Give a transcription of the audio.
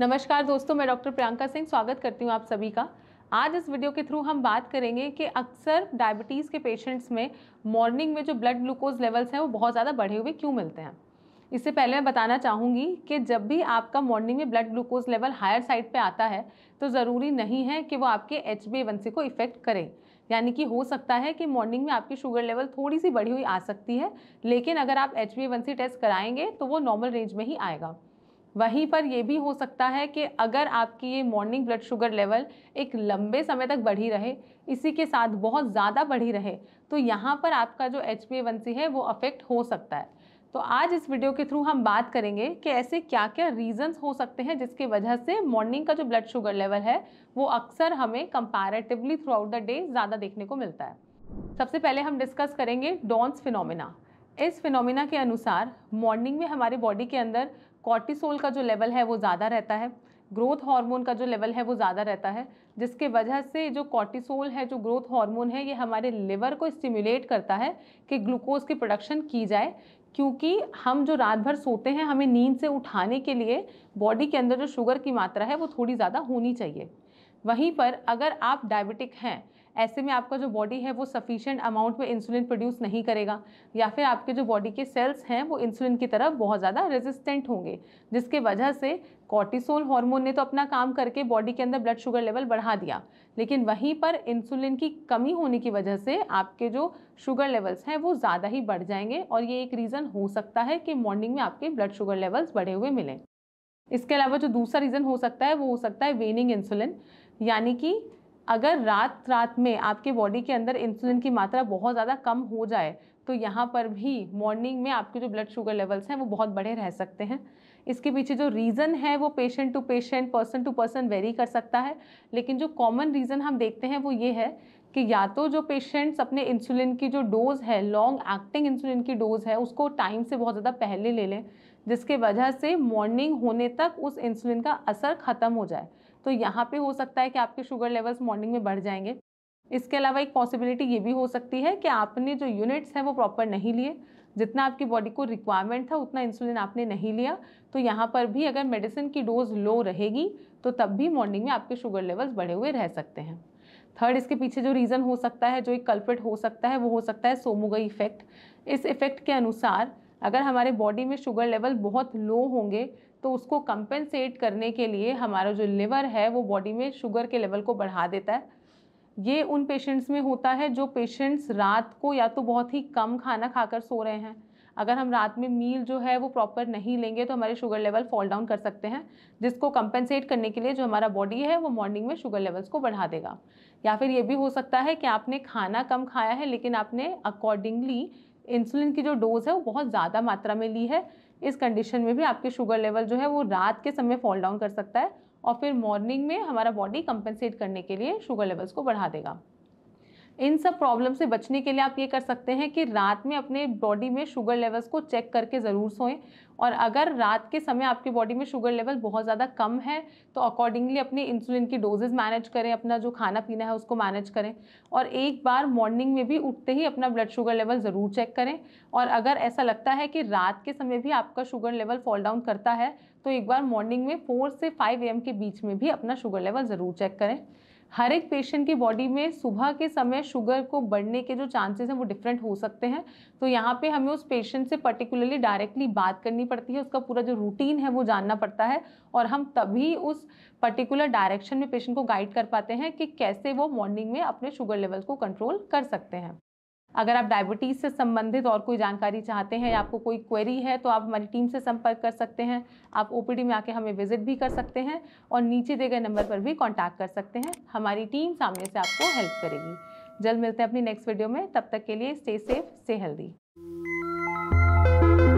नमस्कार दोस्तों मैं डॉक्टर प्रियंका सिंह स्वागत करती हूँ आप सभी का आज इस वीडियो के थ्रू हम बात करेंगे कि अक्सर डायबिटीज़ के पेशेंट्स में मॉर्निंग में जो ब्लड ग्लूकोज लेवल्स हैं वो बहुत ज़्यादा बढ़े हुए क्यों मिलते हैं इससे पहले मैं बताना चाहूँगी कि जब भी आपका मॉर्निंग में blood glucose level higher side पर आता है तो ज़रूरी नहीं है कि वो आपके एच बी को इफ़ेक्ट करें यानी कि हो सकता है कि मॉर्निंग में आपकी शुगर लेवल थोड़ी सी बढ़ी हुई आ सकती है लेकिन अगर आप एच टेस्ट कराएंगे तो वो नॉर्मल रेंज में ही आएगा वहीं पर यह भी हो सकता है कि अगर आपकी ये मॉर्निंग ब्लड शुगर लेवल एक लंबे समय तक बढ़ी रहे इसी के साथ बहुत ज़्यादा बढ़ी रहे तो यहाँ पर आपका जो एच पी है वो अफेक्ट हो सकता है तो आज इस वीडियो के थ्रू हम बात करेंगे कि ऐसे क्या क्या रीजंस हो सकते हैं जिसके वजह से मॉर्निंग का जो ब्लड शुगर लेवल है वो अक्सर हमें comparatively throughout the day ज़्यादा देखने को मिलता है सबसे पहले हम डिस्कस करेंगे डॉन्स फिनोमिना इस फिनोमिना के अनुसार मॉर्निंग में हमारे बॉडी के अंदर कॉर्टिसोल का जो लेवल है वो ज़्यादा रहता है ग्रोथ हार्मोन का जो लेवल है वो ज़्यादा रहता है जिसके वजह से जो कॉर्टिसोल है जो ग्रोथ हार्मोन है ये हमारे लिवर को स्टिमुलेट करता है कि ग्लूकोज की प्रोडक्शन की जाए क्योंकि हम जो रात भर सोते हैं हमें नींद से उठाने के लिए बॉडी के अंदर जो शुगर की मात्रा है वो थोड़ी ज़्यादा होनी चाहिए वहीं पर अगर आप डायबिटिक हैं ऐसे में आपका जो बॉडी है वो सफिशेंट अमाउंट में इंसुलिन प्रोड्यूस नहीं करेगा या फिर आपके जो बॉडी के सेल्स हैं वो इंसुलिन की तरफ बहुत ज़्यादा रेजिस्टेंट होंगे जिसके वजह से कॉर्टिसोल हार्मोन ने तो अपना काम करके बॉडी के अंदर ब्लड शुगर लेवल बढ़ा दिया लेकिन वहीं पर इंसुलिन की कमी होने की वजह से आपके जो शुगर लेवल्स हैं वो ज़्यादा ही बढ़ जाएंगे और ये एक रीज़न हो सकता है कि मॉर्निंग में आपके ब्लड शुगर लेवल्स बढ़े हुए मिलें इसके अलावा जो दूसरा रीज़न हो सकता है वो हो सकता है वेनिंग इंसुलिन यानी कि अगर रात रात में आपके बॉडी के अंदर इंसुलिन की मात्रा बहुत ज़्यादा कम हो जाए तो यहाँ पर भी मॉर्निंग में आपके जो ब्लड शुगर लेवल्स हैं वो बहुत बड़े रह सकते हैं इसके पीछे जो रीज़न है वो patient to patient person to person vary कर सकता है लेकिन जो कॉमन रीज़न हम देखते हैं वो ये है कि या तो जो पेशेंट्स अपने इंसुलिन की जो डोज़ है लॉन्ग एक्टिंग इंसुलिन की डोज़ है उसको टाइम से बहुत ज़्यादा पहले ले लें जिसके वजह से मॉर्निंग होने तक उस इंसुलिन का असर ख़त्म हो जाए तो यहाँ पे हो सकता है कि आपके शुगर लेवल्स मॉर्निंग में बढ़ जाएंगे इसके अलावा एक पॉसिबिलिटी ये भी हो सकती है कि आपने जो यूनिट्स हैं वो प्रॉपर नहीं लिए जितना आपकी बॉडी को रिक्वायरमेंट था उतना इंसुलिन आपने नहीं लिया तो यहाँ पर भी अगर मेडिसिन की डोज लो रहेगी तो तब भी मॉर्निंग में आपके शुगर लेवल्स बढ़े हुए रह सकते हैं थर्ड इसके पीछे जो रीज़न हो सकता है जो एक कल्प्रिट हो सकता है वो हो सकता है सोमोगा इफेक्ट इस इफेक्ट के अनुसार अगर हमारे बॉडी में शुगर लेवल बहुत लो होंगे तो उसको कंपेंसेट करने के लिए हमारा जो लिवर है वो बॉडी में शुगर के लेवल को बढ़ा देता है ये उन पेशेंट्स में होता है जो पेशेंट्स रात को या तो बहुत ही कम खाना खाकर सो रहे हैं अगर हम रात में मील जो है वो प्रॉपर नहीं लेंगे तो हमारे शुगर लेवल फॉल डाउन कर सकते हैं जिसको कंपेंसेट करने के लिए जो हमारा बॉडी है वो मॉर्निंग में शुगर लेवल्स को बढ़ा देगा या फिर ये भी हो सकता है कि आपने खाना कम खाया है लेकिन आपने अकॉर्डिंगली इंसुलिन की जो डोज़ है वो बहुत ज़्यादा मात्रा में ली है इस कंडीशन में भी आपके शुगर लेवल जो है वो रात के समय फॉल डाउन कर सकता है और फिर मॉर्निंग में हमारा बॉडी कंपेंसेट करने के लिए शुगर लेवल्स को बढ़ा देगा इन सब प्रॉब्लम से बचने के लिए आप ये कर सकते हैं कि रात में अपने बॉडी में शुगर लेवल्स को चेक करके ज़रूर सोएं और अगर रात के समय आपकी बॉडी में शुगर लेवल बहुत ज़्यादा कम है तो अकॉर्डिंगली अपने इंसुलिन की डोजेज मैनेज करें अपना जो खाना पीना है उसको मैनेज करें और एक बार मॉर्निंग में भी उठते ही अपना ब्लड शुगर लेवल ज़रूर चेक करें और अगर ऐसा लगता है कि रात के समय भी आपका शुगर लेवल फॉल डाउन करता है तो एक बार मॉर्निंग में फोर से फाइव एम के बीच में भी अपना शुगर लेवल ज़रूर चेक करें हर एक पेशेंट की बॉडी में सुबह के समय शुगर को बढ़ने के जो चांसेस हैं वो डिफरेंट हो सकते हैं तो यहाँ पे हमें उस पेशेंट से पर्टिकुलरली डायरेक्टली बात करनी पड़ती है उसका पूरा जो रूटीन है वो जानना पड़ता है और हम तभी उस पर्टिकुलर डायरेक्शन में पेशेंट को गाइड कर पाते हैं कि कैसे वो मॉर्निंग में अपने शुगर लेवल को कंट्रोल कर सकते हैं अगर आप डायबिटीज़ से संबंधित और कोई जानकारी चाहते हैं या आपको कोई क्वेरी है तो आप हमारी टीम से संपर्क कर सकते हैं आप ओ में आके हमें विजिट भी कर सकते हैं और नीचे दिए गए नंबर पर भी कॉन्टैक्ट कर सकते हैं हमारी टीम सामने से आपको हेल्प करेगी जल्द मिलते हैं अपनी नेक्स्ट वीडियो में तब तक के लिए स्टे सेफ स्टे हेल्दी